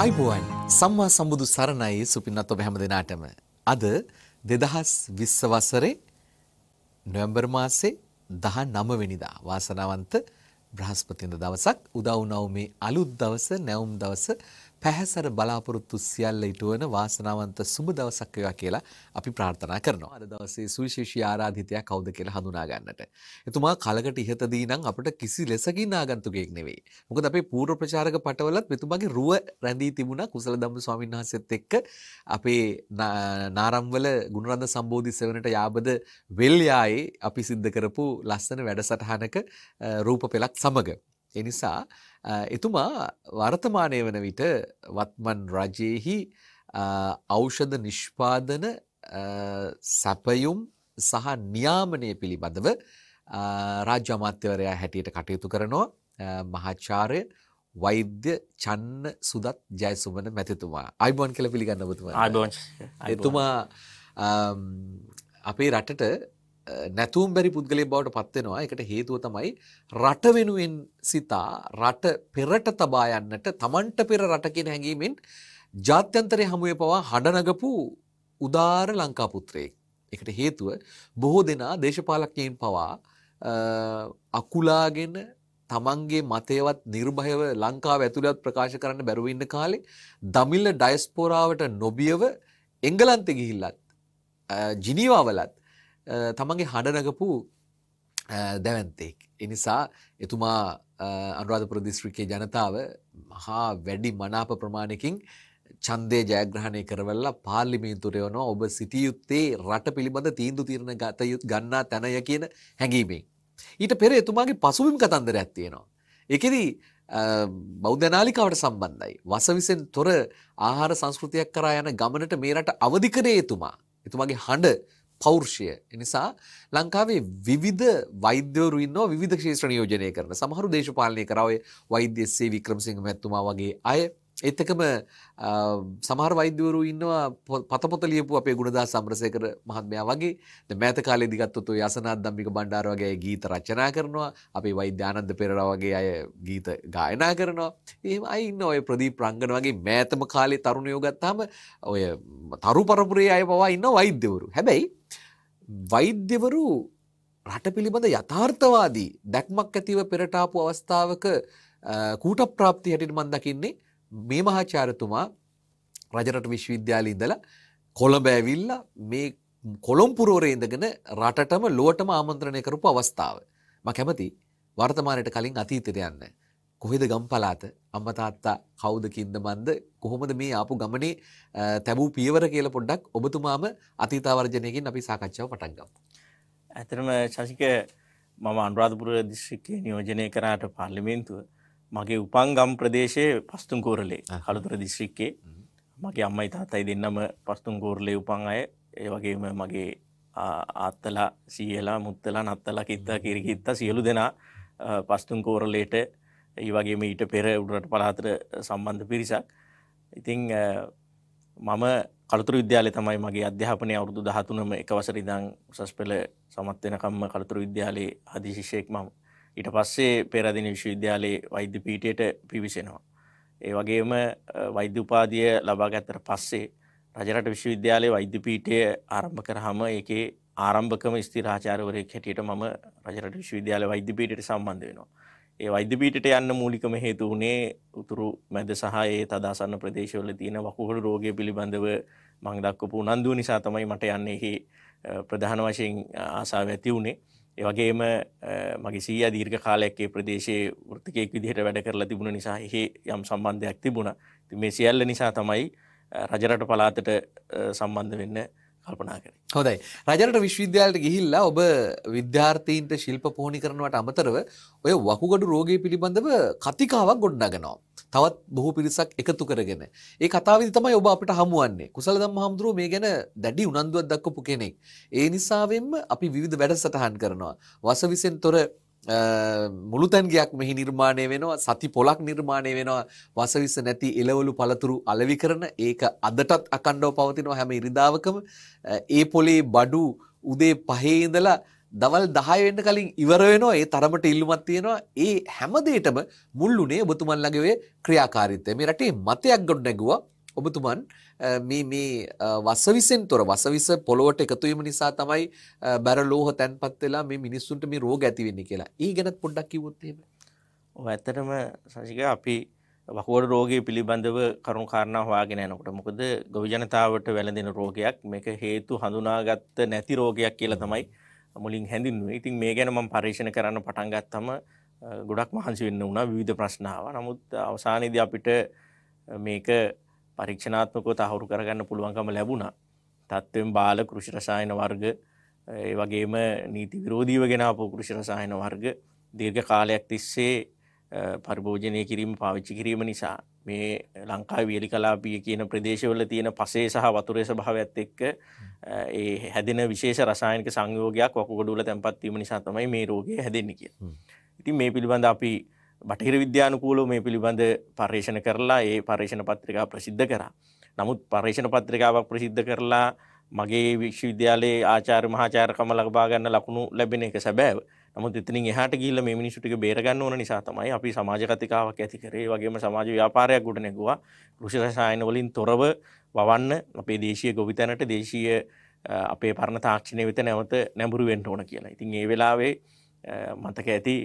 අයිබුවන් සම්මා සම්බුදු සරණයි සුපින්නත් ඔබ හැම දෙනාටම. අද දෙදහස් විස්ස වසරේ නොවැම්බර් මාසේ දහ නමවෙනිදා වාසනාවන්ත බ්‍රහස්පතින්ද දවසක් උදවුනව මේ අලුත් දවස නැවුම් දවස පැහැසර බලාපොරොත්තු සියල්ල ඉටුවන වාසනාවන්ත සුබ දවසක් වේවා කියලා අපි ප්‍රාර්ථනා කරනවා. අද දවසේ සුවිශේෂී ආරාධිතයා කවුද කියලා හඳුනා ගන්නට. එතුමා කලකට ඉහතදී නම් අපිට කිසි ලෙසකින් ආගන්තුකෙක් නෙවෙයි. මොකද අපේ පූර්ව ප්‍රචාරක පටවලත් මෙතුමාගේ රුව රැඳී තිබුණා කුසල ධම්ම ස්වාමීන් වහන්සේත් එක්ක අපේ නාරම්වල ගුණරත්න සම්බෝධි සෙවණට යාබද වෙල්යායේ අපි සිද්ධ කරපු ලස්සන වැඩසටහනක රූප පෙළක් සමග එනිසා එතුමා වර්තමානය වන විට වත්මන් රජයෙහි ඖෂධ නිෂ්පාදන සැපයුම් සහ නියාමනය පිළිබඳව රාජ්‍ය අමාත්‍යවරයා හැටියට කටයුතු කරනවා මහාචාර්ය වෛද්‍ය චන්න සුදත් ජයසුමන මැතිතුමා අයිබෝන් කළ පිළිගන්න බතුම එතුමා අපේ රටට නැතුම් බැරි පුද්ගලය බවට පත්වෙනවා එකට හේතුව තමයි රට වෙනුවෙන් සිතා රට පෙරට තබා යන්නට තමන්ට පෙර රට කියන හැඟීමෙන් ජාත්‍යන්තරය හමුවේ පවා හඬනගපු උදාර ලංකාපුත්‍රයෙක්. එකට හේතුව බොහෝ දෙනා දේශපාලක්ඥයෙන් පවා අකුලාගෙන තමන්ගේ මතයවත් නිර්භයව ලංකාව ඇතුළත් ප්‍රකාශ කරන්න බැරුවඉන්න කාලේ දමිල්ල ඩයිස්පෝරාවට නොබියව එංගලන්ත ගිහිල්ලත් ජිනීවාවලත් තමන්ගේ හඬනගපු දැවන්තෙක්. එනිසා එතුමා අනුරාධපුර දිස්ත්‍රිකේ ජනතාව මහා වැඩි මනාප ප්‍රමාණයකින් චන්දය ජයග්‍රහණය කරවල්ලා පාල්ලිමේන්තුරයවන ඔබ සිටියයුත්තේ රට පිළිබඳ තීන්දු තිරණ ගතයුත් ගන්නා තැනය කියන හැඟීමෙන්. ඊට පෙර එතුමාගේ පසුවිම් කතන්දර ඇත්තියෙනවා. එකෙදී බෞද්ධනාලිකාවට සම්බන්ධයි. වසවිසෙන් තොර ආහාර සංස්කෘතියක් කරා යන ගමනට මේරට අවධිකරේ එතුමා. එතුමාගේ හඬ පෞර්ෂය. එනිසා ලංකාවේ විවිධ වෛද්‍යවරු ඉන්නවා විවිධ ක්ෂේත්‍ර නියෝජනය කරන සමහරු දේශපාලනය කරාවේ වෛද්‍ය එස්.ඒ. වික්‍රමසිංහ මැතිතුමා වගේ අය ඒත් එකම සමහර වෛද්‍යවරු ඉන්නවා පතපොත ලියපු අපේ ගුණදාස සම්රසේකර මහත්මයා වගේ දැන් මෑත කාලේදී ගත්තොත් ඔය අසනාත් ධම්මික බණ්ඩාර වගේ අය ගීත රචනා කරනවා අපේ වෛද්‍ය ආනන්ද පෙරේරා වගේ අය ගීත ගායනා කරනවා එහෙම අය ඉන්නවා ඔය ප්‍රදීප් රංගන වගේ මෑතම කාලේ තරුණයෝ ගත්තාම ඔය තරු පරපුරේ අය පවා ඉන්නවා වෛද්‍යවරු හැබැයි වෛද්‍යවරු රට පිළිබඳ යථාර්ථවාදී දැක්මක් ඇතිව පෙරටාපු අවස්ථාවක කූට ප්‍රාප්ති හැටිට මන් දකින්නේ මේ මහාචාරතුමා රජරට විශ්වවිද්‍යාලය ඉඳලා කොළඹ ඇවිල්ලා මේ කොළොම්පුරෝරේ ඉඳගෙන රටටම ලොවටම ආමන්ත්‍රණය කරපු අවස්ථාව. මම කැමති වර්තමානයේ කලින් අතීතයට යන්න. කොහෙද ගම් පලාත අම්ම තාත්තා කවුද කින්ද මන්ද කොහොමද මේ ආපු ගමනේ තැබූ පියවර කියලා පොඩ්ඩක් ඔබතුමාම අතීතාවර්ජනයකින් අපි සාකච්ඡාව පටන් ගමු. ඇතරම ශෂික මම අනුරාධපුර දිස්ත්‍රික්කයේ නියෝජනය කරාට පාර්ලිමේන්තුව මගේ උපන් ගම් ප්‍රදේශයේ පස්තුම් කෝරළේ කළුතර දිස්ත්‍රික්කයේ මගේ අම්මයි තාත්තයි දෙන්නම පස්තුම් කෝරළේ උපන් අය ඒ වගේම මගේ ආත්තලා සීයලා මුත්තලා නත්තලා කිද්දා කිරිකිත්තා සියලු දෙනා පස්තුම් කෝරළේට ඒ වගේම ඊට පෙර උඩුනට පළාතර සම්බන්ධ පිරිසක් ඉතිං මම කළතුර විද්‍යාලය තමයි මගේ අධ්‍යාපනය අවුරුදු දහතුනම එක වසර ඉදං උසස් පෙළ සමත්වෙනකම්ම කළතුර විද්‍යාලයේ අධිශිෂයෙක් මම ඊට පස්සේ පෙරදින විශ්වවිද්‍යාලයේ වෛද්‍ය පීටයට පිවිසෙනවා. ඒ වගේම වෛද්‍යපාදිය ලබා ගත්තර පස්සේ රජරට විශ්වවිද්‍යාලයේ වෛද්‍යපීටය ආරම්භ කරහම ඒකේ ආරම්භකම ස්තිරාචාරවරය හැටියට මම රජරට විශ්වවිද්‍යාල වෛද්‍යපීටයට සම්බන්ධ වෙනවා. ඒ වෛද්‍යපීටට යන්න මූලිකම හේතු වුණේ උතුරු මැද සහ ඒ තදාසන්න ප්‍රදේශවල තියෙන වකුගඩු රෝගය පිළිබඳව මං දක්වපු උනන්දුව නිසා තමයි මට යන්නේහි ප්‍රධාන වශයෙන් ආසාව ඇති වුණේ. ඒ වගේම මගේ සීයා දීර්ඝ කාලයක් ඒ ප්‍රදේශයේ වෘත්තිකයෙක් විදිහට වැඩ කරලා තිබුණ නිසා එහි යම් සම්බන්ධයක් තිබුණා. ඉතින් මේ සියල්ල නිසා තමයි රජරට පළාතට සම්බන්ධ වෙන්න කල්පනා කර හොදයි රජරට විශ්වවිද්‍යාලට ගිහිල්ලා ඔබ විද්‍යාර්ථීන්ට ශිල්ප පොහණි කරනවට අමතරව ඔය වකුගඩු රෝගය පිළිබඳව කතිකාවක් ගොඩනගනවා තවත් බොහෝ පිරිසක් එකතු කරගෙන ඒ කතාවදි තමයි ඔබ අපිට හමුවන්නේ කුසල දම් හාමුදුරුව මේ ගැන දැඩි උනන්දුවක් දක්වපු කෙනෙක් ඒ නිසාවෙන්ම අපි විවිධ වැඩසටහන් කරනවා වසවිසෙන් තොර මුළුතැන්ගයක් මෙහි නිර්මාණය වෙනවා සති පොලක් නිර්මාණය වෙනවා වසවිස නැති එලවලු පළතුරු අලවි කරන ඒක අදටත් අකණ්ඩව පවතිනවා හැම ඉරිදාවකම ඒ පොලේ බඩු උදේ පහේ ඉඳලා දවල් 10 වෙන්න කලින් ඉවර වෙනවා ඒ තරමට ඉල්ලුමක් තියෙනවා ඒ හැම දෙයකම මුල්ුණේ ඔබතුමන්ලගේ ඔය ක්‍රියාකාරීත්වය මේ රටේ මතයක් ගොඩනැගුවා ඔබතුමන් මේ මේ වසවිසෙන් තොර වසවිස පොළොවට එකතු වීම නිසා තමයි බැරලෝහ තැන්පත් වෙලා මේ මිනිස්සුන්ට මේ රෝග ඇති වෙන්නේ කියලා. ඒ ගැනත් පොඩ්ඩක් කිව්වොත් එහෙම. ඔව් ඇත්තටම සාසික අපි වකුගඩු රෝගය පිළිබඳව කරුණු කාරණා හොයාගෙන යනකොට මොකද ගොවි ජනතාවට වැළඳෙන රෝගයක් මේක හේතු හඳුනාගත්ත නැති රෝගයක් කියලා තමයි මුලින් හැඳින්වුවේ. ඉතින් මේ ගැන මම පරීක්ෂණ කරන්න පටන් ගත්තම ගොඩක් මහන්සි වෙන්න වුණා විවිධ ප්‍රශ්නාව. නමුත් අවසානයේදී අපිට මේක පරීක්ෂණාත්මකව තහවුරු කරගන්න පුළුවන්කම ලැබුණා. තත්ත්වෙන් බාල කෘෂි රසායන වර්ග ඒ වගේම නීති විරෝධීව ගෙනාපු කෘෂි රසායන වර්ග දීර්ඝ කාලයක් තිස්සේ පරිභෝජනය කිරීම පාවිච්චි කිරීම නිසා මේ ලංකා වියලි කලාපිය කියන ප්‍රදේශවල තියෙන පසේ සහ වතුරේ ස්වභාවයත් එක්ක ඒ හැදෙන විශේෂ රසායනික සංයෝගයක් වකුගඩුවල තැන්පත් වීම නිසා තමයි මේ රෝගය හැදෙන්නේ කියලා. ඉතින් මේ පිළිබඳ අපි බටහිර විද්‍යානුකූලෝ මේ පිළිබඳ පර්යේෂණ කරලා ඒ පර්යේෂණ පත්‍රිකා ප්‍රසිද්ධ කරා. නමුත් පර්යේෂණ පත්‍රිකාවක් ප්‍රසිද්ධ කරලා මගේ විශ්වවිද්‍යාලයේ ආචාර්ය මහාචාර්යකම ලබා ගන්න ලකුණු ලැබෙන එක සැබෑව. නමුත් එතනින් එහාට ගිහිල්ලා මේ මිනිස්සු ටික බේර ගන්න ඕන නිසා තමයි අපි සමාජ කතිකාවක් ඇති කරේ. වගේම සමාජ ව්‍යාපාරයක් ගොඩ නැගුවා. කෘෂි රසායන වලින් තොරව වවන්න අපේ දේශීය ගොවිතැනට දේශීය අපේ පරණ තාක්ෂණය වෙත නැවත නැඹුරු වෙන්න ඕන කියලා. ඉතින් ඒ වෙලාවේ මතක ඇති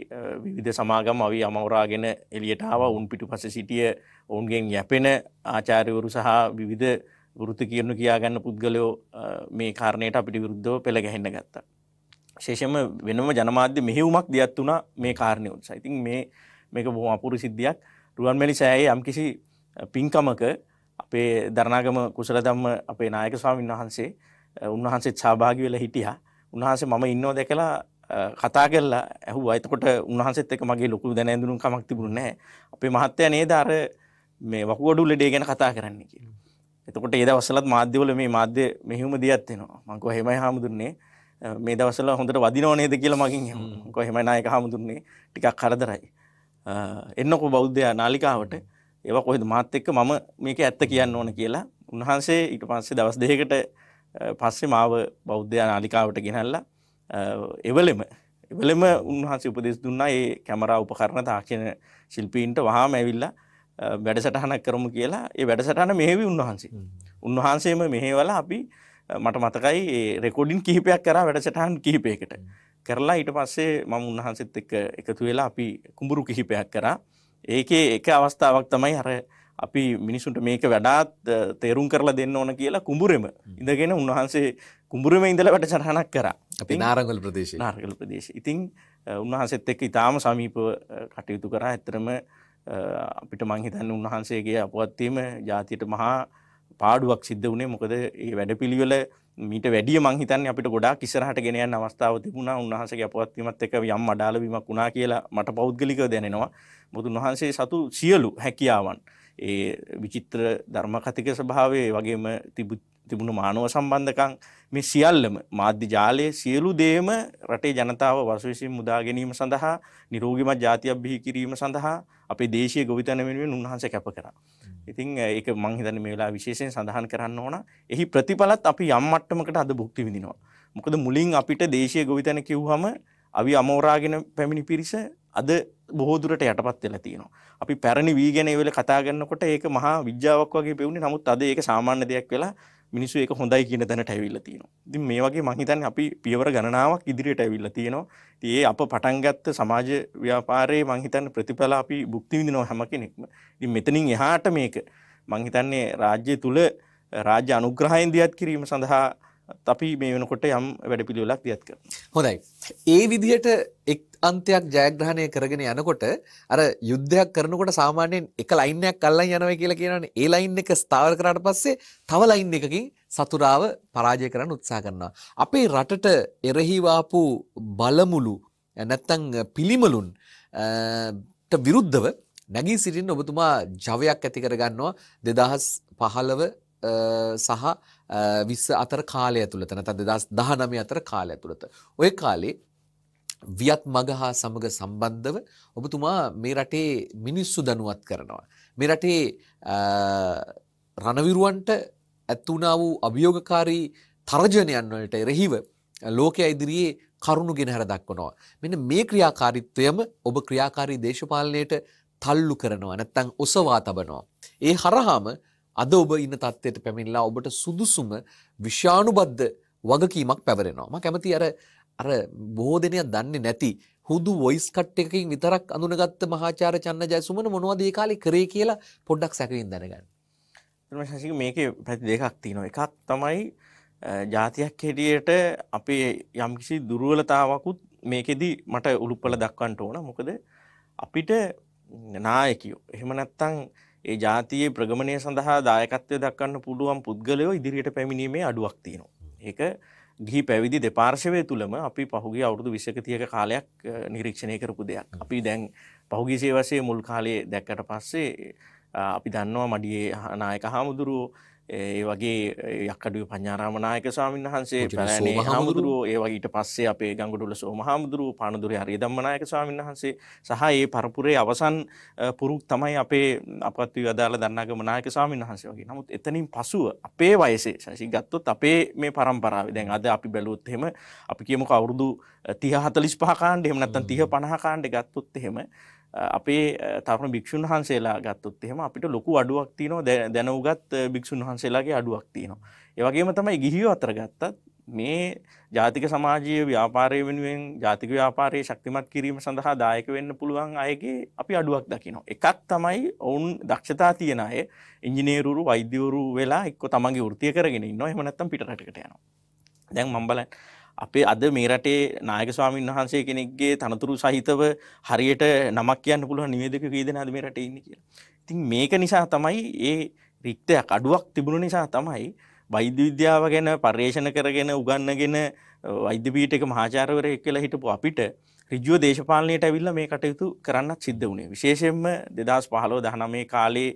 විවිධ සමාගම් අවි අමවරාගෙන එලියටාව උන් පිටු පස සිටිය ඔවුන්ගෙන් යැපෙන ආචාර්යවරු සහ විවිධ වෘති කියනු කියාගන්න පුද්ගලයෝ මේ කාරණයට අපිට විරුද්ධව පෙළ ගැහෙන්න ගත්තා. ශේෂම වෙනම ජනමාධ්‍ය මෙහිවුමක් දියත් වුණා මේ කාරණය උත්සා ඉතින් මේ මේක බොහොම අපුරු සිද්ධියක් රුවන්මැලි සෑයේ යම්කිසි පින්කමක අපේ දරණාගම කුසලදම්ම අපේ නායක ස්වාමීන් වහන්සේ උන්වහන්සේ සහභාගි වෙලා හිටියා. උන්වහන්සේ මම ඉන්නෝ දැකලා කතා කරලා ඇහුව අයිතකොට උන්හන්සෙත් එක මගේ ලොකු දැන ඇඳුරුම් කමක් තිබුණ නෑ අපේ මහත්තය නේද අර මේ වකුවඩුල්ල ඩේ ගැන කතා කරන්නේ කියලා. එතකොට ඒ දවසලත් මාධ්‍යවල මේ මාධ්‍ය මෙහිම දියත් වෙනවා මංකෝ හෙමයි හාමුදුරන්නේ මේ දවසල හොඳට වදිනව නේද කියලා මගින් මංකෝ හෙමයි නායක හාමුදුරන්නේ ටිකක් කරදරයි. එන්නකෝ බෞද්ධයා නාලිකාවට ඒව කොහෙද මාත් එක්ක මම මේක ඇත්ත කියන්න ඕන කියලා උන්වහන්සේ ඊට පස්සේ දවස් දෙකකට පස්සේ මාව බෞද්ධයා නාලිකාවට ගෙනල්ලා එවලෙම එවලෙම උන්වහන්සේ උපදෙස් දුන්නා ඒ කැමරා උපකරණ තාක්ෂණ ශිල්පීන්ට වහාම ඇවිල්ලා වැඩසටහනක් කරමු කියලා ඒ වැඩසටහන මෙහෙවි උන්වහන්සේ. උන්වහන්සේම මෙහෙවල අපි මට මතකයි ඒ රෙකෝඩින් කිහිපයක් කරා වැඩසටහන් කිහිපයකට. කරලා ඊට පස්සේ මම උන්වහන්සේත් එක්ක එකතු වෙලා අපි කුඹුරු කිහිපයක් කරා. ඒකේ එක අවස්ථාවක් තමයි අර අපි මිනිසුන්ට මේක වඩාත් තේරුම් කරලා දෙන්න ඕන කියලා කුඹුරෙම ඉඳගෙන උන්වහන්සේ කුඹුරුම ඉඳලවට සටහනක් කර අපි නාරගල් ප්‍රදේශ නාර්ගල ප්‍රදේශ ඉතිං උන්වහන්සෙත් එක් ඉතාම සමීප කටයුතු කරා ඇතරම අපිට මංහිතන්න උන්වහන්සේගේ අපවත්වීම ජාතියට මහා පාඩුවක් සිද්ධ වනේ මොකද ඒ වැඩ පිළිවෙල මීට වැඩිය මංහිතන් අපිට ගොඩා කිසරහට ගෙනයන් අවස්ථාව තිබුණා උන්හසගේ අපවත්වීමත් එක යම් අඩාලවීමක් වුණා කියලා මට පෞද්ගලික දැනෙනවා බුදුන් වහන්සේ සතු සියලු හැකියාවන් ඒ විචිත්‍ර ධර්මකතික ස්භාවේ වගේම තිබුත් තිබුණු මානව සම්බන්ධකම් මේ සියල්ලම මාධ්‍ය ජාලයේ සියලු දේම රටේ ජනතාව වස විසින් මුදා ගැනීම සඳහා නිරෝගිමත් ජාතියක් බිහි කිරීම සඳහා අපේ දේශීය ගොවිතැන වෙනුවෙන් උන්වහන්සේ කැප කරා. ඉතින් ඒක මං හිතන්නේ මේ වෙලාව විශේෂයෙන් සඳහන් කරන්න ඕන. එහි ප්‍රතිඵලත් අපි යම් මට්ටමකට අද භුක්ති විඳිනවා. මොකද මුලින් අපිට දේශීය ගොවිතැන කිව්වම අවි අමෝරාගෙන පැමිණි පිරිස අද බොහෝදුරට යටපත් වෙලා තියෙනවා. අපි පැරණි වීගෙන ඒ වෙලේ කතා කරනකොට ඒක මහා විද්‍යාවක් වගේ පෙවුනේ. නමුත් අද ඒක සාමාන්‍ය දෙයක් වෙලා මිනිස්සු ඒක හොඳයි කියන දැනට ඇවිල්ලා තියෙනවා. ඉතින් මේ වගේ මම හිතන්නේ අපි පියවර ගණනාවක් ඉදිරියට ඇවිල්ලා තියෙනවා. ඉතින් ඒ අප පටන් ගත්ත සමාජ ව්‍යාපාරයේ මම හිතන්නේ ප්‍රතිඵල අපි භුක්ති විඳිනවා හැම කෙනෙක්ම. ඉතින් මෙතනින් එහාට මේක මම හිතන්නේ රාජ්‍ය තුල රාජ්‍ය අනුග්‍රහයෙන් දියත් කිරීම සඳහා අපි මේ වෙනකොට යම් වැඩපිළිවෙලක් දියත් කරනවා. හොඳයි. ඒ විදිහට එක් අන්තයක් ජයග්‍රහණය කරගෙන යනකොට අර යුද්ධයක් කරනකොට සාමාන්‍යයෙන් එක ලයින් එකක් අල්ලන් යනවා කියලා කියනවනේ. ඒ ලයින් එක ස්ථාවර කරාට පස්සේ තව ලයින් එකකින් සතුරාව පරාජය කරන්න උත්සාහ කරනවා. අපේ රටට එරෙහිව ආපු බලමුළු නැත්තම් පිළිමලුන් ට විරුද්ධව නැගී සිටින්න ඔබතුමා ජවයක් ඇති කරගන්නවා 2015 සහ විස්ස අතර කාලය තුළත නැත්නම් 2019 අතර කාලය තුළත ওই කාලේ වියත් මග හා සමග සම්බන්ධව ඔබතුමා මේ රටේ මිනිස්සු දැනුවත් කරනවා මේ රටේ රණවිරුවන්ට ඇත්තුණා වූ අභියෝගකාරී තර්ජනයන් වලට එරෙහිව ලෝකයා ඉදිරියේ කරුණු ගෙන හැර දක්වනවා මෙන්න මේ ක්‍රියාකාරීත්වයම ඔබ ක්‍රියාකාරී දේශපාලනයට තල්ලු කරනවා නැත්නම් ඔසවා තබනවා ඒ හරහාම අද ඔබ ඉන්න තත්ත්වයට පැමිණලා ඔබට සුදුසුම විශානුබද්ධ වගකීමක් පැවරෙනවා. මම කැමති අර අර බොහෝ දෙනෙක් දන්නේ නැති හුදු වොයිස් කට් එකකින් විතරක් අඳුනගත්ත මහාචාර්ය චන්න ජයසුමන මොනවද ඒ කාලේ කරේ කියලා පොඩ්ඩක් සැකයෙන් දැනගන්න. ප්‍රමශාසික මේකේ පැති දෙකක් තියෙනවා. එකක් තමයි ජාතියක් හැටියට අපේ යම්කිසි දුර්වලතාවකුත් මේකෙදි මට උළුප්පල දක්වන්න ඕන. මොකද අපිට නායකයෝ එහෙම නැත්තම් ඒ ජාතියේ ප්‍රගමණය සඳහා දායකත්වය දක්වන්න පුළුවන් පුද්ගලයෝ ඉදිරියට පැමිණීමේ අඩුවක් තියෙනවා. ඒක ගිහි පැවිදි දෙපාර්ශවය තුළම අපි පහුගිය අවුරුදු 20ක 30ක කාලයක් නිරීක්ෂණය කරපු දෙයක්. අපි දැන් පහුගිය සේවසේ මුල් කාලයේ දැක්කට පස්සේ අපි දන්නවා මඩියේ නායක හාමුදුරුවෝ ඒ වගේ යක්කඩුව පඥාරාමනායක ස්වාමීන් වහන්සේ පැලෑනේ හාමුදුරුවෝ ඒ වගේට පස්සේ අපේ ගංගොඩුල සෝම හාමුදුරුව පානදුරේ හරි දම්මනායක ස්වාමීන් වහන්සේ සහ ඒ පරපුරේ අවසන් පුරුක් තමයි අපේ අපත් වදාල දන්නගම නායක ස්වාමීන් වහන්සේ වගේ නමුත් එතනින් පසුව අපේ වයසේ සැසි ගත්තොත් අපේ මේ පරම්පරාව දැන් අද අපි බැලුවොත් එහෙම අපි කියමු කවුරුදු තිහ හතලිස් පහකාණ්ඩ එහෙම නැත්තම් තිහ පණහකාණ්ඩ ගත්තොත් එහෙම අපේ තරුණ භික්ෂුන් වහන්සේලා ගත්තොත් එහෙම අපිට ලොකු අඩුවක් තියෙනවා දැනුගත් භික්ෂුන් වහන්සේලාගේ අඩුවක් තියෙනවා. ඒ වගේම තමයි ගිහියෝ අතර ගත්තත් මේ ජාතික සමාජීය ව්‍යාපාරය වෙනුවෙන් ජාතික ව්‍යාපාරයේ ශක්තිමත් කිරීම සඳහා දායක වෙන්න පුළුවන් අයගේ අපි අඩුවක් දකිනවා. එකක් තමයි ඔවුන් දක්ෂතා තියෙන අය ඉංජිනේරුවරු වෛද්‍යවරු වෙලා එක්ක තමන්ගේ වෘත්තිය කරගෙන ඉන්නවා. එහෙම නැත්නම් පිටරටකට යනවා. දැන් මම බලන්න අපේ අද මේ රටේ නායක ස්වාමීන් වහන්සේ කෙනෙක්ගේ තනතුරු සහිතව හරියට නමක් කියන්න පුළුවන් නිවේදක කී දෙනාද මේ රටේ ඉන්නේ කියලා. ඉතින් මේක නිසා තමයි ඒ රික්තයක් අඩුවක් තිබුණු නිසා තමයි වෛද්‍ය විද්‍යාව ගැන පර්යේෂණ කරගෙන උගන්නගෙන වෛද්‍ය පීඨයක මහාචාර්යවරයෙක් කියලා හිටපු අපිට ඍජුව දේශපාලනයට ඇවිල්ලා මේ කටයුතු කරන්නත් සිද්ධ වුණේ. විශේෂයෙන්ම 2015 19 කාලේ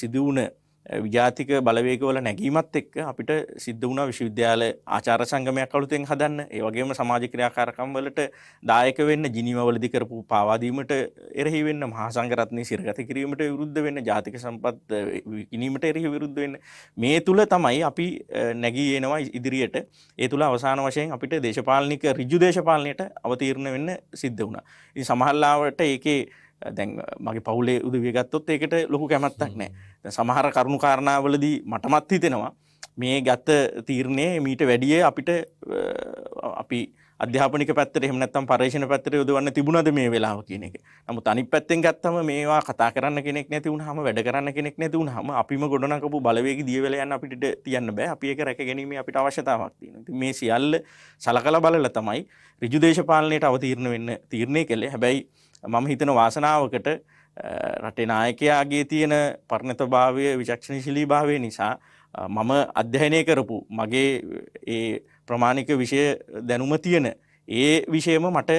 සිදු වුණ විජාතික බලවේගවල නැගීමත් එක්ක අපිට සිද්ධ වුණා විශ්වවිද්‍යාල ආචාර සංගමයක් අලුතෙන් හදන්න ඒ වගේම සමාජ ක්‍රියාකාරකම් වලට දායක වෙන්න ජිනීවවලදී කරපු පාවාදීමට එරෙහි වෙන්න මහා සංඝරත්නය සිරගත කිරීමට විරුද්ධ වෙන්න ජාතික සම්පත් විකිණීමට එරෙහි විරුද්ධ වෙන්න මේ තුල තමයි අපි නැගී එනවා ඉදිරියට ඒ තුල අවසාන වශයෙන් අපිට දේශපාලනික ඍජු දේශපාලනයට අවතීර්ණ වෙන්න සිද්ධ වුණා. ඉතින් සමහරවිට ඒකේ දැන් මගේ පවුලේ උදවියගත්තොත් ඒකට ලොකු කැමත්තක් නෑ සමහර කරුණු කාරණාවලදී මටමත් හිතෙනවා මේ ගත්ත තීරණය මීට වැඩිය අපිට අපි අධ්‍යාපනික පැත්තර එහමනත්තම් පර්ේෂණ පැත්තර යොදවන්න තිබුණද මේ වෙලාව කියන එක නමුත් අනි පැත්තෙන් ගත්තම මේවා කතා කරන්න කෙනෙක් නැතිවුණ හම වැඩ කරන්න කෙනෙක් නැතිවුණ හම අපිම ගොඩනකපු බලවේග දියවලයන්න අපිට තියන්න බෑ අපි එක රැක ගැනීම අපිට අවශ්‍යතාවක් තියෙන මේ සියල්ල සලකල බලල තමයි රිජුදේශපාලනයට අවතීරණ වෙන්න තීරණය කළේ හැබැයි මම හිතන වාසනාවකට රටේ නායකයාගේ තියෙන පරිණතභාවය විචක්ෂණශීලී භාවය නිසා මම අධ්‍යයනය කරපු මගේ ඒ ප්‍රමාණික විෂය දැනුම තියෙන ඒ විෂයම මට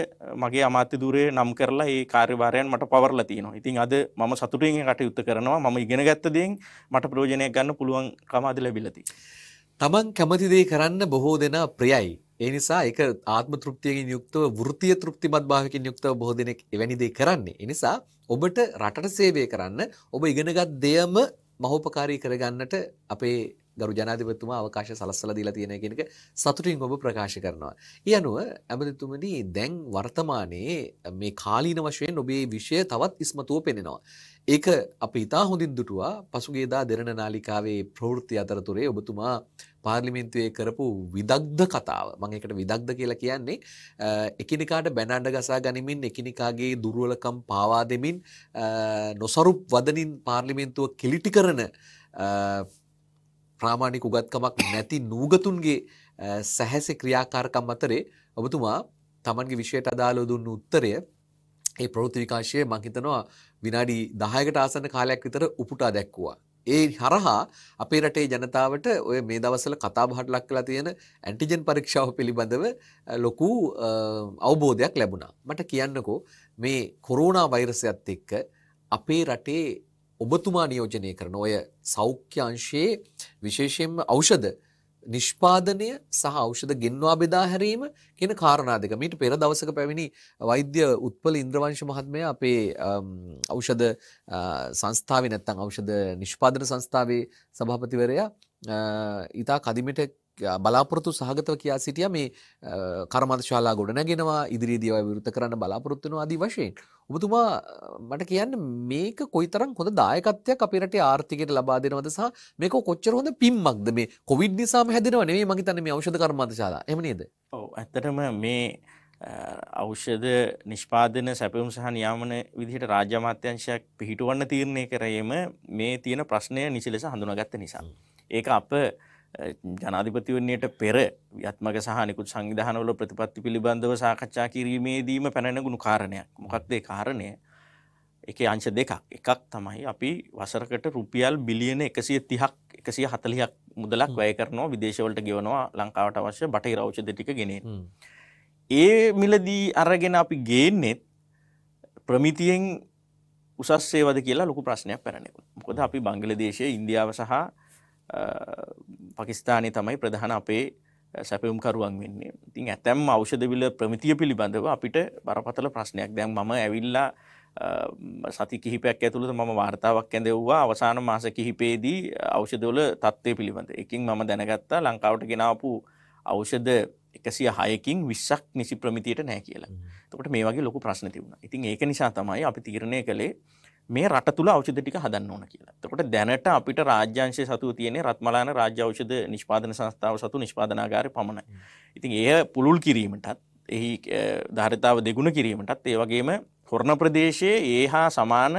මගේ අමාත්‍ය දුරේ නම් කරලා ඒ කාර්යභාරයන් මට පවරලා තියෙනවා. ඉතින් අද මම සතුටින් කටයුතු කරනවා. මම ඉගෙන ගත්ත දේෙන් මට ප්‍රයෝජනයක් ගන්න පුළුවන් කම අද ලැබිලා තියෙනවා. තමන් කැමති දේ කරන්න බොහෝ දෙනා ප්‍රියයි. ඒ නිසා ඒක ආත්ම තෘප්තියකින් යුක්තව වෘත්තීය තෘප්තිමත් භාවයකින් යුක්තව බොහෝ දෙනෙක් එවැනි දේ කරන්නේ. ඒ නිසා ඔබට රටට සේවය කරන්න ඔබ ඉගෙනගත් දෙයම මහෝපකාරී කරගන්නට අපේ ගරු ජනාධිපතිතුමා අවකාශ සලස්සලා දීලා තියෙන කියන එක සතුටින් ඔබ ප්‍රකාශ කරනවා. ඒ අනුව ඇමතිතුමනි දැන් වර්තමානයේ මේ කාලීන වශයෙන් ඔබේ විෂය තවත් ඉස්මතුව පෙනෙනවා. ඒක අපි ඉතා හොඳින් දුටුවා පසුගේදා දෙරණ නාලිකාවේ ප්‍රවෘත්ති අතරතුරේ ඔබතුමා පාර්ලිමින්තුවේ කරපු විදග්ධ කතාව මං එකට විදග්ධ කියලා කියන්නේ එකිනෙකාට බැනඩ ගසා ගනිමින් එකිනෙකාගේ දුර්ුවලකම් පාවා දෙමින් නොසරුප් වදනින් පාර්ලිමින්තුව කෙලිටි කරන ප්‍රාමාණික උගත්කමක් නැති නූගතුන්ගේ සැහැසි ක්‍රියාකාරකම් අතරේ ඔබතුමා තමන්ගේ විෂයට අදාළෝ දුන්න උත්තරය ඒ ප්‍රෘති විකාශය මංහිතනවා විනාඩි දහයකට ආසන්න කාලයක් විතර උපුටා දැක්වවා. ඒ හරහා අපේ රටේ ජනතාවට ඔය මේ දවසල කතා බහට ලක් කලා තියෙන ඇන්ටිජන් පරීක්ෂාව පිළිබඳව ලොකු අවබෝධයක් ලැබුණා. මට කියන්නකෝ මේ කොරෝනා වෛරසයත් එක්ක අපේ රටේ ඔබතුමා නියෝජනය කරන ඔය සෞඛ්‍ය අංශයේ විශේෂයෙන්ම ඖෂධ නිෂ්පාදනය සහ ඖෂධ ගෙන්වා බෙදා හැරීම කියන කාරණා දෙක. මීට පෙර දවසක පැමිණි වෛද්‍ය උත්පල ඉන්ද්‍රවංශ මහත්මයා අපේ ඖෂධ සංස්ථාවේ නැත්නම් ඖෂධ නිෂ්පාදන සංස්ථාවේ සභාපතිවරයා ඊට කදිමට බලාපොරොත්තු සහගතව කියා සිටිය මේ කර්මද ශාලා ගොඩ නැගෙනවා ඉදිරිදීව විරුත කරන්න බලාපොරොත්තුන අදී වශයෙන්. ඔබතුමා මට කියන්න මේක කොයිතරම් හොඳ දායකත්වයක් අපේ රටේ ආර්ථිකයට ලබා දෙනවද සහ මේක කොච්චර හොඳ පිම්මක්ද මේ කොවිඩ් නිසාම හැදෙනව නෙවෙයි මං හිතන්නේ මේ ඖෂධ කර්මාන්ත ශාලා. එහෙම නේද? ඔව් ඇත්තටම මේ ඖෂධ නිෂ්පාදන සැපවුම් සහ නියාමන විදිහට රාජ්‍ය අමාත්‍යංශයක් පිහිටුවන්න තීරණය කරේම මේ තියෙන ප්‍රශ්නය නිසි ලෙස හඳුනාගත්ත නිසා. ඒක අප ජනාධිපතිවන්නේට පෙර ්‍යත්මක සහනිකුත් සංවිධානවල ප්‍රතිපත්ති පිළිබඳව සාකච්ඡා කිරීමේදීම පැනැගුණු කාරණයක් මොකක්දේ කාරණය එක අංශ දෙකක් එකක් තමයි අපි වසරකට රුපියල් බිලියන එකසිය තිහක් එකසිය හතලියක් මුදලක් වැය කරනවා විදේශවලට ගෙවනවා ලංකාවට අවශ්‍ය බටහි රෞෂ දෙටික ගෙනෙන්. ඒ මිලදී අරගෙන අපි ගේන්නෙත් ප්‍රමිතියෙන් උසස්සේවද කියලා ලොකු ප්‍රශ්නයක් පැරණෙකු මොකද අපි බංගල දේශය ඉන්දියාව සහ පකිස්ානය තමයි ප්‍රධාන අපේ සැපයුම්කරුවන් වෙන්නේ ඉතින් ඇතැම් අවෂදවිල ප්‍රමිතිය පිළිබඳව අපිට බරපතල ප්‍රශ්නයක් දැන් මම ඇවිල්ලා සති කිහිපයක් ඇතුළට මම වාර්තාවක් ඇඳෙව්වා අවසාන මාස කිහිපේදී අවෂදවල තත්ත්වය පිළිබඳ එකින් මම දැනගත්තා ලංකාවට ගෙනාපු අවෂද එකසිය හයකින් විස්සක් නිසි ප්‍රමිතියට නෑ කියලා තකට මේ වගේ ලොකු ප්‍රශ්න තිවුණ ඉතින් ඒක නිසා තමයි අපි තීරණය කළේ මේ රට තුළ ෞෂධ ටික හදන්න ඕන කියලා. එතකොට දැනට අපිට රාජ්‍යාංශය සතුව තියෙන රත්මලාන රාජ්‍ය ඖෂධ නිෂ්පාදන සංස්ථාව සතු නිෂ්පාදනාගාරය පමණයි. ඉතින් ඒ පුළුල් කිරීමටත් එහි ධාරිතාව දෙගුණ කිරීමටත් ඒ වගේම කොරණ ප්‍රදේශයේ ඒ හා සමාන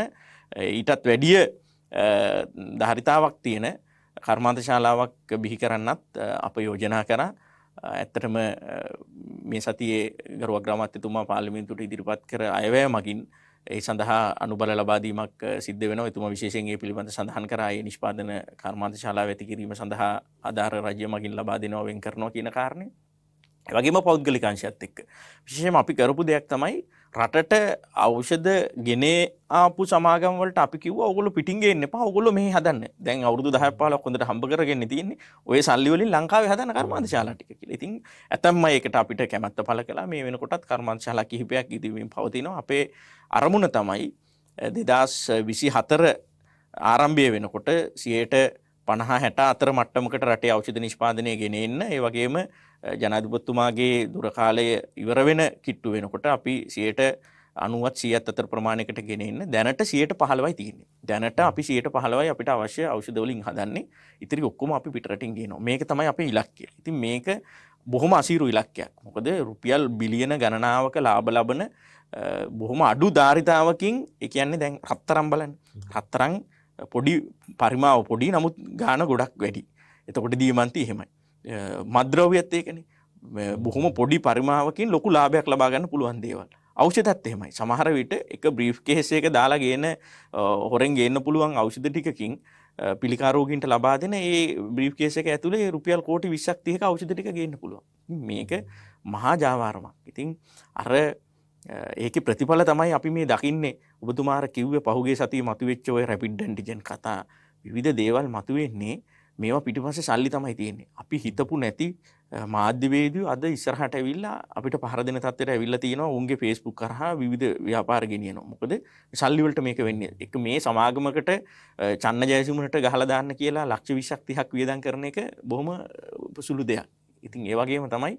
ඊටත් වැඩිය ධාරිතාවක් තියෙන කර්මාන්ත ශාලාවක් බිහි කරන්නත් අප යෝජනා කරා ඇත්තටම මේ සතියේ ගරුවක් ග්‍රමත්්‍යතුමා පාලිමින්තුට ඉදිරිපත් කර අයවැය මගින් ඒ සඳහා අනුබල ලබාදීමක් සිද්ධ වෙන තුම විශේෂන්ගේ පිළිබඳ සඳහන් කරයි නිෂ්පාදන කර්මාන්ත ශාලා ඇති කිරීම සඳහා අධාර රජ්‍ය මගින් ලබා දෙනවා වෙන් කරනවා කියන කාරණය වගේම පෞද්ගලිකංශයත් එක්ක. විශේෂම අපි කරපු දෙයක් තමයි රටට අවෂද ගෙනේ ආපු සමාගම්වලට අපි කිව්ව ඔගොල්ලෝ පිටින් ගේන්න එපා ඔගොල්ලෝ මෙහි හදන්න. දැන් අවුරුදු 10 15ක් හොඳට හම්බ කරගෙන තියෙන්නේ. ඔය සල්ලි වලින් ලංකාවේ හදන කර්මාන්තශාලා ටික කියලා. ඉතින් ඇතම්ම ඒකට අපිට කැමැත්ත පළ කළා. මේ වෙනකොටත් කර්මාන්තශාලා කිහිපයක් ඉදිරියෙන් පවතිනවා. අපේ අරමුණ තමයි 2024 ආරම්භය වෙනකොට 100ට 50 60 අතර මට්ටමකට රටේ ඖෂධ නිෂ්පාදනය ගෙන එන්න. ඒ වගේම ජනාධිපත්තුමාගේ දුරකාලය ඉවරවෙන කිට්ටු වෙනකොට අපි සියට අනුවත් සියත් අතර ප්‍රමාණයකට ගෙනන්න දැනට සියට පහලවයි තියන්නේ දැනට අපි සියට පහලවයි අපිට අවශ්‍ය අවෂදවලින් හදන්නේ ඉතිරි ඔක්කොම අපි පිටරටින් ගෙන මේක තමයි අප ඉලක්කය ඉති මේක බොහොම අසීරු ඉලක්කයක් මොකද රුපියල් බිලියන ගණනාවක ලාබ ලබන බොහොම අඩු ධාරිතාවකින් එකන්නේ දැන් හත්තරම් බලන් හත්තරං පොඩි පරිමාව පොඩි නමුත් ගාන ගොඩක් වැඩි එතකොට දීමන්ති එහෙමයි මද්‍රව්‍යත් ඒකනේ බොහොම පොඩි පරිමාවකින් ලොකු ලාභයක් ලබා ගන්න පුළුවන් දේවල්. ඖෂධත් එහෙමයි. සමහර විට එක බ්‍රීෆ් කේස් එක දාලා ගේන හොරෙන් ගේන්න පුළුවන් ඖෂධ ටිකකින් පිළිකාරෝගින්ට ලබා දෙන ඒ බ්‍රීෆ් කේස් එක ඇතුලේ රුපියල් කෝටි 20ක් 30ක ඖෂධ ටික ගේන්න පුළුවන්. මේක මහා ජාවාරමක්. ඉතින් අර ඒකේ ප්‍රතිඵල තමයි අපි මේ දකින්නේ. ඔබතුමාර කිව්වේ පහුගිය සතියේ මතුවෙච්ච ওই රැපිඩ් ඇන්ටිජන් කතා විවිධ දේවල් මතුවෙන්නේ. මේවා පිටිපස්සේ සල්ලි තමයි තියෙන්නේ. අපි හිතපු නැති මාධ්‍යවේදී අද ඉස්සරහට ඇවිල්ලා අපිට පහර දෙන තත්ත්වයට ඇවිල්ලා තියෙනවා උන්ගේ Facebook කරහා විවිධ ව්‍යාපාර ගෙනියනවා. මොකද සල්ලි වලට මේක වෙන්නේ. එක මේ සමාගමකට චන්න ජයසිමුණට ගහලා දාන්න කියලා ලක්ෂ 20ක් 30ක් වියදම් කරන එක බොහොම සුළු දෙයක්. ඉතින් ඒ වගේම තමයි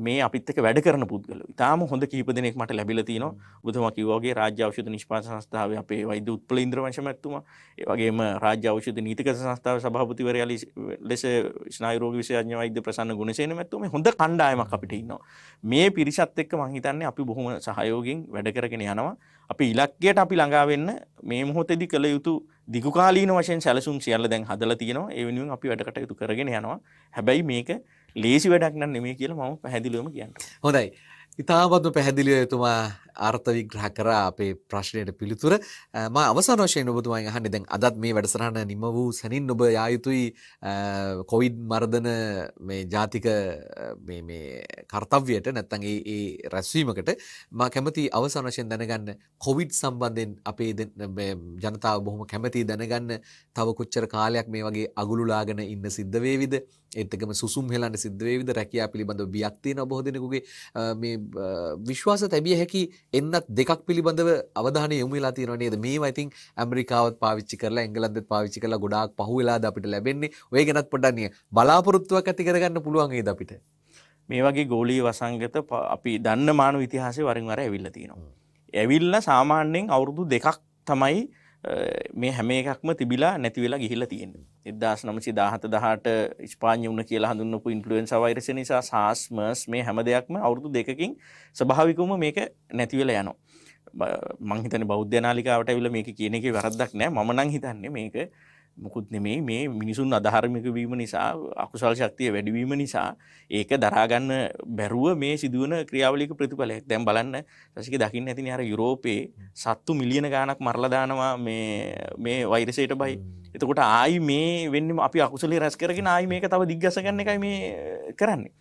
මේ අපිත්තක වැඩ කරන පුද්ගල තාම හොඳ කීප දෙනෙක් මට ලැබිලති න බදම කිවගේ රාජ්‍යවශද නිෂ්පා සංස්ථාව අපේ වෛද උත්පල ඉන්ද්‍රවශමඇත්තුම ඒගේ රාජ්‍යවශද නීතික සංස්ථාව සභාපතිවරයාල ලෙස ස්නායරෝග විශයඥ වෛද්‍ය ප්‍රසන්න ගුණසේන ඇත්තුම හොඳ කණ්ඩායමක් අපිට ඉන්නවා මේ පිරිසත් එක්ක මහිතන්නේ අපි බොහොම සහයෝගෙන් වැඩ කරගෙන යනවා අපි ඉලක්කයට අපි ළඟාවෙන්න මේ මොහොතෙදි කළ යුතු දිගුකාලීන වශයෙන් සැලසුම් සියල්ල දැන් හදලා තියෙනවා ඒ වෙනුවෙන් අපි වැඩ කටයුතු කරගෙන යනවා හැබැයි මේක ලේසි වැඩක් නම් නෙමේ කියලා මම පැහැදිලිවම කියන්න. හොඳයි. ඉතාමත්ම පැහැදිලිව එතුමා අර්ථවිග්‍රහ කරා අපේ ප්‍රශ්නයට පිළිතුර ම අවසාන වශයෙන් ඔබතුමයි අහන්නේ දැන් අදත් මේ වැඩසටහන නිම වූ සැනින් ඔබ යා යුතුයි කොවිඩ් මර්ධන මේ ජාතික මේ කර්තව්‍යයට නැත්තන් ඒ රැස්වීමකට මා කැමති අවසාන වශයෙන් දැනගන්න කොවිඩ් සම්බන්ධයෙන් අපේ ජනතාව බොහොම කැමති දැනගන්න තව කොච්චර කාලයක් මේ වගේ අගුළුලාගෙන ඉන්න සිද්ධ වේවිද එත්තකම සුම් හෙලන්න සිද්ධවේවිද රැකයා පිළිබඳ බියක්තියන බොහොදෙනකුගේ මේ විශ්වාස තැබිය හැකි එන්නත් දෙකක් පිළිබඳව අවධානය යොමු වෙලා තියෙනවා නේද? මේවා ඉතින් ඇමරිකාවත් පාවිච්චි කරලා එංගලන්තෙත් පාවිච්චි කරලා ගොඩාක් පහුවෙලාද අපිට ලැබෙන්නේ. ඔය ගැනත් පොඩ්ඩක් නිය බලාපොරොත්තුවක් ඇති කරගන්න පුළුවන් වේද අපිට? මේ වගේ ගෝලීය වසංගත අපි දන්න මානව ඉතිහාසයේ වරින් වර ඇවිල්ලා තියෙනවා. ඇවිල්ලා සාමාන්‍යයෙන් අවුරුදු දෙකක් තමයි මේ හැම එකක්ම තිබිලා නැති වෙලා ගිහිල්ලා තියෙන. 1917 18 ඉස්පාඤ්ඤ වුණ කියලා හඳුන්වපු ඉන්ෆ්ලුවෙන්සා වෛරසය නිසා SARS MERS මේ හැම දෙයක්ම අවුරුදු දෙකකින් ස්වභාවිකවම මේක නැති වෙලා යනවා. මං හිතන්නේ බෞද්ධ නාලිකාවට ඇවිල්ලා මේක කියන එකේ වැරද්දක් නෑ. මම නම් හිතන්නේ මේක මොකුත් නෙමේ මේ මිනිසුන් අධාර්මික වීම නිසා අකුසල් ශක්තිය වැඩිවීම නිසා ඒක දරාගන්න බැරුව මේ සිදුවන ක්‍රියාවලික ප්‍රතිඵලයක් දැන් බලන්න සසික දකින්න ඇතින අර යුරෝපයේ සත්තු මිලියන ගානක් මරලදානවා මේ මේ වෛරසයට බයි එතකොට ආයි මේ වෙන්නම අපි අකුසලේ රැස් කරගෙන ආයි මේක තව දිග්ගසගන්න එකයි මේ කරන්නේ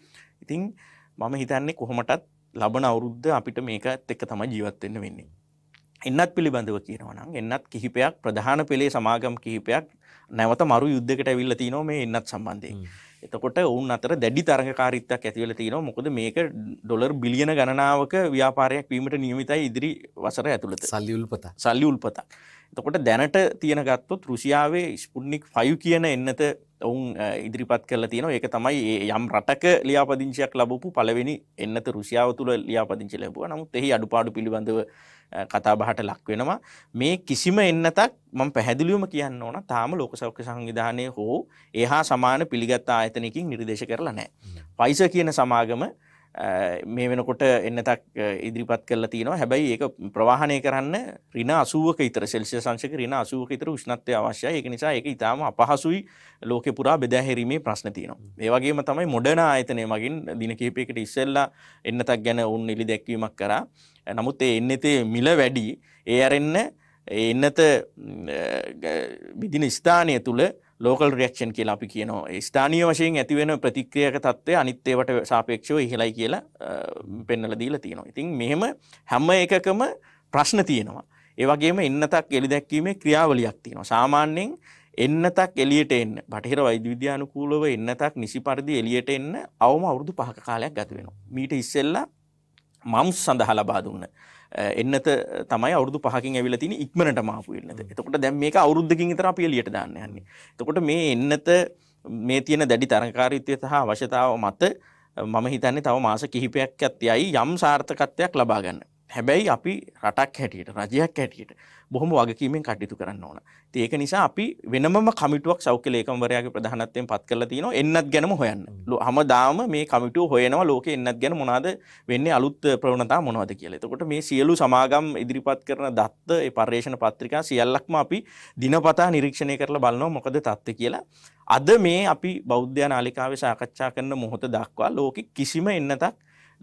ඉතින් මම හිතන්නේ කොහොමටත් ලබන අවුරුද්ධ අපිට මේකත් එක්ක තමයි ජීවත්වෙන්න වෙන්නේ එන්නත් පිළිබඳව කියනවනම් එන්නත් කිහිපයක් ප්‍රධාන පෙළේ සමාගම් කිහිපයක් නැවත මරු යුද්ධකට ඇවිල්ල තිනෝ මේ එන්නත් සම්බන්ධයෙන්. එතකොට ඔවුන් අතර දැඩි තරඟකාරීත්තක් ඇතිවල තියෙනවා මොකද මේක ඩොලර් බිලියන ගණනාවක ව්‍යාපාරයක් වීමට නියමිතයි ඉදිරි වසර ඇතුළත සල්ලි උල්පත සල්ලි උල්පතක්. එතකොට දැනට තියෙන ගත්තොත් රුසියාවේ ස්පුඩ්නික් ෆයු කියන එන්නත ඔවුන් ඉදිරිපත් කරලා තියෙනවා ඒක තමයි යම් රටක ලියාපදිංචියක් ලැබපු පළවෙනි එන්නත රුසියාව තුළ ලියාපදිංචි ලැබුවා. නමුත් එහි අඩුපාඩු පිළිබඳව කතාබහට ලක් වෙනවා මේ කිසිම එන්නතක් මම පැහැදිලිවම කියන්න ඕන තාම ලෝක සෞඛ්‍ය සංවිධානය හෝ එහා සමාන පිළිගත් ආයතනයකින් නිර්දේශ කරලා නෑ. පයිස කියන සමාගම මේ වෙනකොට එන්නතක් ඉදිරිපත් කරලා තියෙනවා හැබැයි ඒක ප්‍රවාහණය කරන්න රින 80ක විතර සෙල්සියස් අංශයක රින 80ක විතර උෂ්ණත්වය අවශ්‍යයි ඒක නිසා ඒක ඊටාම අපහසුයි ලෝකෙ පුරා බෙදා හැරීමේ ප්‍රශ්න තියෙනවා ඒ වගේම තමයි මොඩර්න ආයතනය මගින් දින කිහිපයකට ඉස්සෙල්ලා එන්නතක් ගැන උන් ඉලි දැක්වීමක් කරා නමුත් ඒ එන්නතේ මිල වැඩි ඒ ඇරෙන්න එන්නත විදින ස්ථානය තුළ ලෝකල් රියක්ෂන් කියලා අපි කියනවා ස්ථානීය වශයෙන් ඇතිවෙන ප්‍රතික්‍රියක තත්ත්වය අනිත් ඒවට සාපේක්ෂව ඉහළයි කියලා පෙන්නලා දීලා තියෙනවා. ඉතින් මෙහෙම හැම එකකම ප්‍රශ්න තියෙනවා. ඒ වගේම එන්නතක් එලි දැක්වීමේ ක්‍රියාවලියක් තියෙනවා. සාමාන්‍යයෙන් එන්නතක් එලියට එන්න බටහිර වෛද්‍ය විද්‍යානුකූලව එන්නතක් නිසි පරිදි එලියට එන්න අවම අවුරුදු 5ක කාලයක් ගත වෙනවා. මීට ඉස්සෙල්ලා මම්ස් සඳහා ලබා දුන්න එන්නත තමයි අවුදු පහකින් ඇවිල තින ඉක්මනට මාපු එන්නත එතකොට දැම් මේ අවුද්ධකින් තර පියලියට දාන්න යන්නේ එතකොට මේ එන්නත මේ තියෙන දැඩි තරකාරිත්වය සහ අවශ්‍යතාව මත මම හිතන්නේ තව මාස කිහිපයක් ඇත් යයි යම් සාර්ථකත්වයක් ලබාගන්න හැබැයි අපි රටක් හැටියට රජයක් හැටියට බොහොම වගකීමෙන් කටයුතු කරන්න ඕන. ඒක නිසා අපි වෙනම කමිටුවක් සෞඛ්‍ය ලේකම්වරයාගේ ප්‍රධානත්වයෙන් පත් කරලා තියෙනවා එන්නත් ගැනම හොයන්න. හැමදාම මේ කමිටුව හොයනවා ලෝකේ එන්නත් ගැන මොනවද වෙන්නේ අලුත් ප්‍රවණතා මොනවද කියලා. එතකොට මේ සියලු සමාගම් ඉදිරිපත් කරන දත්ත ඒ පර්යේෂණ පත්‍රිකා සියල්ලක්ම අපි දිනපතා නිරීක්ෂණය කරලා බලනවා මොකද තත්ත්වය කියලා. අද මේ අපි බෞද්ධ නාලිකාවේ සාකච්ඡා කරන මොහොත දක්වා ලෝකෙ කිසිම එන්නතක්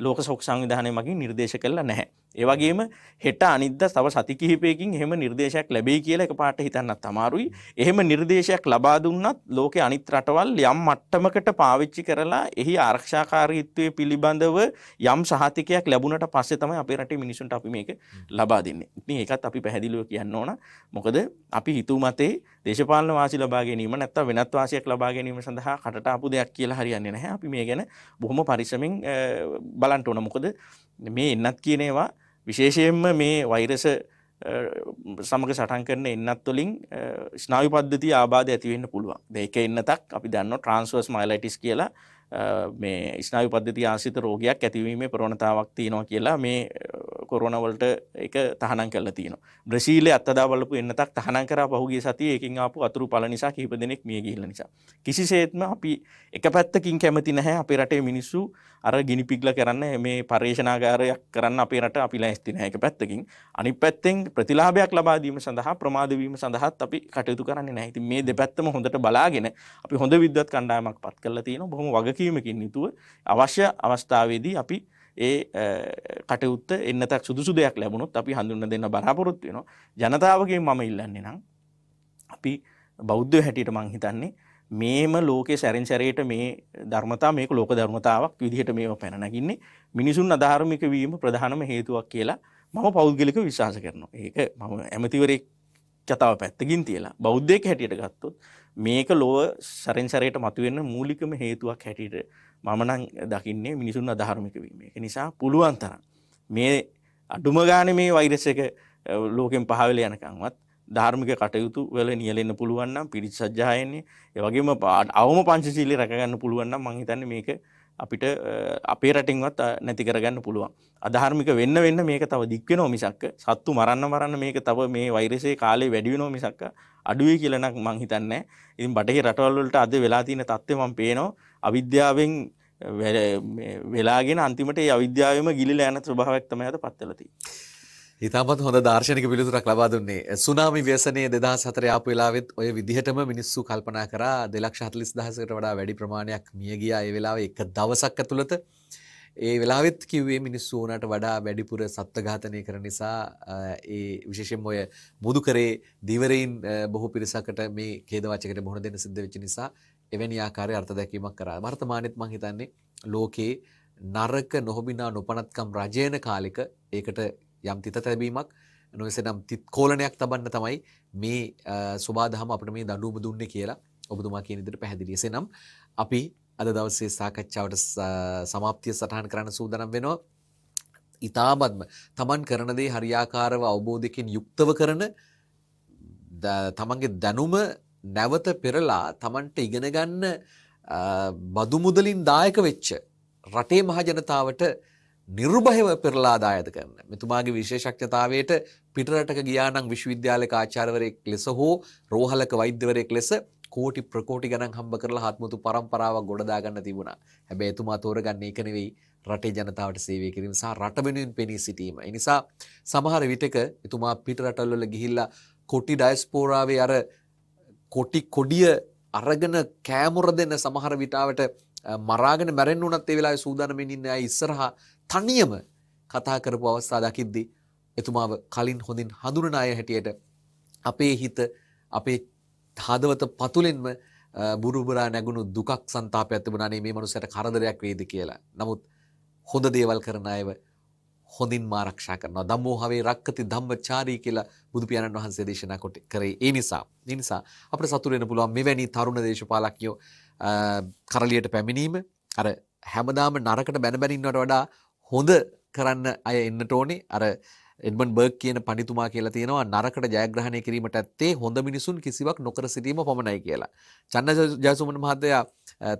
ලෝක සෞඛ්‍ය සංවිධානය මගින් නිර්දේශ කළා නැහැ. ඒවගේම හෙට අනිද්ද තව සතිකිහිපයකින් එහෙම නිර්දේශයක් ලැබේ කියල එක පාට හිතන්නත් තමාරුයි එහෙම නිර්දේශයක් ලබා දුන්නත් ලෝක අනිත් රටවල් යම් මට්ටමකට පාවිච්චි කරලා එහි ආරක්ෂාකාරීත්වය පිළිබඳව යම් සහතිකයක් ලැබුණට පස්සේ තමයි අපේ රටේ මිනිසුන්ට අපි මේක ලබා දෙන්නේ ඉතින් ඒකත් අපි පැහැදිලිව කියන්න ඕන මොකද අපි හිතුමතේ දේශපාලන වාසි ලබා ගැනීම නැත්නම් වෙනත් වාසියක් ලබා ගැනීම සඳහා කටට ආපු දෙයක් කියලා හරියන්නේ නැහැ අපි මේ ගැන බොහොම පරිස්සමින් බලන්න ඕන මොකද මේ එන්නත් කියනේවා විශේෂයෙන්ම මේ වෛරස සමග සටන් කරන එන්නත් තුළින් ස්නාවි පද්ධති ආබාධ ඇතිවෙන්න පුළුවන් දෙක එන්නතක් අපි දන්න ට්‍රන්ස්වර්ස් මයිලයිටිස් කියලා මේ ස්නායු පද්ධති ආසිත රෝගයක් ඇතිවීමේ ප්‍රවණතාවක් තියෙනවා කියලා මේ කොරොනවලට එක තහනම් කරලා තියෙනවා. බ්‍රසීලයේ අත්දා බලපු එන්නතක් තහනම් කරා පහුගිය සතියේ එකකින් ආපු අතුරු පළ නිසා කිහිප දෙනෙක් මිය ගිහිල්ලා නිසා. කිසිසේත්ම අපි එක පැත්තකින් කැමති නැහැ අපේ රටේ මිනිස්සු අර ගිනි පිග්ල කරන්න මේ පර්යේෂණාගාරයක් කරන්න අපේ රට අපි ලෑස්ති නැහැ එක පැත්තකින්. අනිත් පැත්තෙන් ප්‍රතිලාභයක් ලබා දීම සඳහා ප්‍රමාද වීම සඳහාත් අපි කටයුතු කරන්නේ නැහැ. ඉතින් මේ දෙපැත්තම හොඳට බලාගෙන අපි හොඳ විද්වත් කණ්ඩායමක් පත් කරලා තියෙනවා. බොහොම වගකීම් වගකීමකින් නිතුව අවශ්‍ය අවස්ථාවේදී අපි ඒ කටයුත්ත එන්නතක් සුදුසු දෙයක් ලැබුණොත් අපි හඳුන්න දෙන්න බරාපොරොත්තු වෙනවා ජනතාවගේ මම ඉල්ලන්නේ නම් අපි බෞද්ධ හැටියට මං හිතන්නේ මේම ලෝකේ සැරෙන් සැරයට මේ ධර්මතා මේක ලෝක ධර්මතාවක් විදිහට මේව පැනනගින්නේ මිනිසුන් අධාර්මික වීම ප්‍රධානම හේතුවක් කියලා මම පෞද්ගලික විශ්වාස කරනවා ඒක මම ඇමතිවරේ කතාව පැත්තකින් තියලා බෞද්ධයක් හැටියට ගත්තොත් මේක ලොව සරෙන්සරයට මතුවෙන්න මූලිකම හේතුවක් හැටියට මමනං දකින්නේ මිනිසුන් අධාර්මික වීම එක නිසා පුළුවන් තරම් මේ අඩුම ගාන මේ වෛරස එක ලෝකෙන් පහවෙල යනකංවත් ධර්මික කටයුතු වල නියලෙන්න පුළුවන්නම් පිරිත් සජ්ජායන්නේ ඒ වගේම අවම පංචශීලයේ රැකගන්න පුළුවන් නම් මං හිතන්නේ මේක අපිට අපේ රටින්වත් නැති කරගන්න පුළුවන්. අධාර්මික වෙන්න වෙන්න මේක තව දික්වෙනෝ මිසක්ක සත්තු මරන්න මරන්න මේක තව මේ වෛරසේ කාලේ වැඩිවෙනෝ මිසක්ක අඩුවේ කියලනක් මං හිතන්නේ. ඉතින් බටහි රටවල්වලට අද වෙලා තියෙන තත්ත්වය මම පේනවා. අවිද්‍යාවෙන් වෙලාගෙන අන්තිමට ඒ අවිද්‍යාවෙම ගිලිලා යන ස්වභාවයක් තමයි අද පත් වෙලා තියෙන්නේ. ඉතාමත් හොඳ දර්ශනික පිළිතුරක් ලබා දුන්නේ සුනාමි ව්‍යසනයේ 2004 ආපු වෙලාවෙත් ඔය විදිහටම මිනිස්සු කල්පනා කරා 240000කට වඩා වැඩි ප්‍රමාණයක් මිය ගියා ඒ වෙලාවේ එක දවසක් ඇතුළත ඒ වෙලාවෙත් කිව්වේ මිනිස්සු උනාට වඩා වැඩිපුර සත්ත්වඝාතනය කරන නිසා ඒ විශේෂයෙන්ම ඔය මුදු කරේ දිවරයින් බොහෝ පිරිසකට මේ ඛේදවාචකයට මුහුණ දෙන්න සිද්ධ වෙච්ච නිසා එවැනි ආකාරයේ අර්ථ දැක්වීමක් කරා වර්තමානයේත් මම හිතන්නේ ලෝකේ නරක නොහොබිනා නොපනත්කම් රජයන කාලෙක ඒකට යම් තිත තැබීමක් නොවසනම් තිත් කෝලනයක් තබන්න තමයි මේ සුබාදහම අපට මේ දඩුවම දුන්නේ කියලා ඔබතුමා කියන ඉදිරියට පැහැදිලි. එසේනම් අපි අද දවසේ සාකච්ඡාවට සමාප්තිය සටහන් කරන්න සූදානම් වෙනවා. ඊ타මත්ම තමන් කරන දේ හරියාකාරව අවබෝධයෙන් යුක්තව කරන තමන්ගේ දැනුම නැවත පෙරලා තමන්ට ඉගෙන ගන්න බදු මුදලින් දායක වෙච්ච රටේ මහ ජනතාවට නිර්භයව පෙරලාදායද කරන. මෙතුමාගේ විශේෂක්්‍යතාවයට පිටරටක ගියානං විශ්වවිද්‍යාල කාචාරවරයෙක් ලෙස හෝ රෝහලක වෛද්‍යවරයෙක් ලෙස කෝටි ප්‍රකෝටි ගණන් හම්බ කරලා හත්මුතු පරම්පරාව ගොඩදාගන්න තිබුණා. හැබැයි එතුමා තෝරගන්න එක නෙවෙයි රටේ ජනතාවට සේවය කිරීම සහ රට වෙනුවෙන් පෙනී සිටීම. ඒ නිසා සමහර විටක එතුමා පිටරටවල ගිහිල්ලා කොටි ඩයස්පෝරාවේ අර කොටි කොඩිය අරගෙන කෑමුර දෙන සමහර විටාවට මරාගෙන මැරෙන්න උනත් ඒ වෙලාවේ සූදානමින් ඉන්නේ අය ඉස්සරහා තනියම කතා කරපු අවස්ථා දකිද්දි එතුමාව කලින් හොඳින් හඳුනන අය හැටියට අපේ හිත අපේ හදවත පතුලෙන්ම බුරුබරා නැගුණු දුකක් සන්තාපයක් තිබුණා නේ මේ මනුස්සයට කරදරයක් වේද කියලා. නමුත් හොඳ දේවල් කරන අයව හොඳින්ම ආරක්ෂා කරනවා. ධම්මෝහවේ රක්කති ධම්මචාරී කියලා බුදු පියාණන් වහන්සේ දේශනා කොට කරේ. ඒ නිසා, ඒ නිසා අපිට සතුටු වෙන්න පුළුවන් මෙවැනි තරුණ දේශපාලකයෝ කරලියට පැමිණීම අර හැමදාම නරකට බැන බැන ඉන්නවට වඩා හොඳ කරන්න අය එන්නට ඕනේ අර එඩමන් බර්ග් කියන පනිතුමා කියලා තියෙනවා නරකට ජයග්‍රහණය කිරීමට ඇත්තේ හොඳ මිනිසුන් කිසිවක් නොකර සිටීම පමණයි කියලා. චන්න ජයසුමන මහත්තයා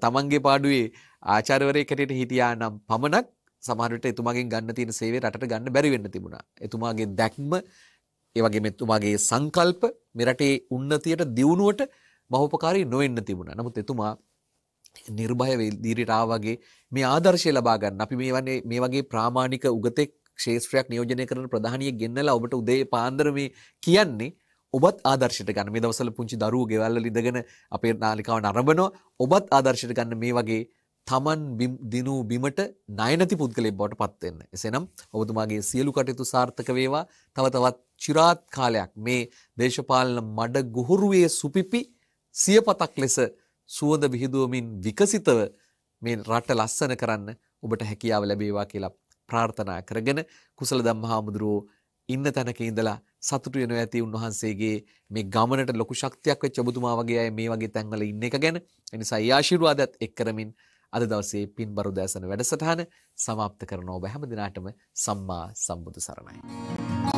තමන්ගේ පාඩුවේ ආචාර්යවරයෙක් හැටියට හිටියා නම් පමණක් සමහරවිට එතුමාගෙන් ගන්න තියෙන සේවය රටට ගන්න බැරි වෙන්න තිබුණා. එතුමාගේ දැක්ම ඒ වගේම එතුමාගේ සංකල්ප මෙරටේ උන්නතියට දියුණුවට මහෝපකාරී නොවෙන්න තිබුණා. නමුත් එතුමා නිර්භය වේදීරට ආවගේ මේ ආදර්ශය ලබා ගන්න. අපි මේ වගේ මේ වගේ ප්‍රාමාණික උගතෙක් ක්ෂේත්‍රයක් නියෝජනය කරන ප්‍රධානියෙක් ගෙන්නලා ඔබට උදේ පාන්දර මේ කියන්නේ ඔබත් ආදර්ශයට ගන්න. මේ දවස්වල පුංචි දරුවෝ ගෙවල් ඉඳගෙන අපේ නාලිකාව නරඹනවා. ඔබත් ආදර්ශයට ගන්න මේ වගේ තමන් දිනූ බිමට ණයනති පුද්ගලයෙක් බවට පත් වෙන්න. එසේනම් ඔබතුමාගේ සියලු කටයුතු සාර්ථක වේවා. තව තවත් চিරාත් කාලයක් මේ දේශපාලන මඩ ගොහරුවේ සුපිපි සියපතක් ලෙස සුවඳ විහිදුවමින් විකසිතව මේ රට ලස්සන කරන්න ඔබට හැකියාව ලැබේවා කියලා ප්‍රාර්ථනා කරගෙන කුසල ධම්මහාමුදුරුවෝ ඉන්න තැනක ඉඳලා සතුටු වෙනවා ඇති උන්වහන්සේගේ මේ ගමනට ලොකු ශක්තියක් වෙච්ච ඔබතුමා වගේ අය මේ වගේ තැන්වල ඉන්න එක ගැන ඒ නිසා ඒ ආශිර්වාදات එක් කරමින් අද දවසේ පින්බරු දැසන වැඩසටහන સમાપ્ત කරනවා ඔබ හැම දිනාටම සම්මා සම්බුදු සරණයි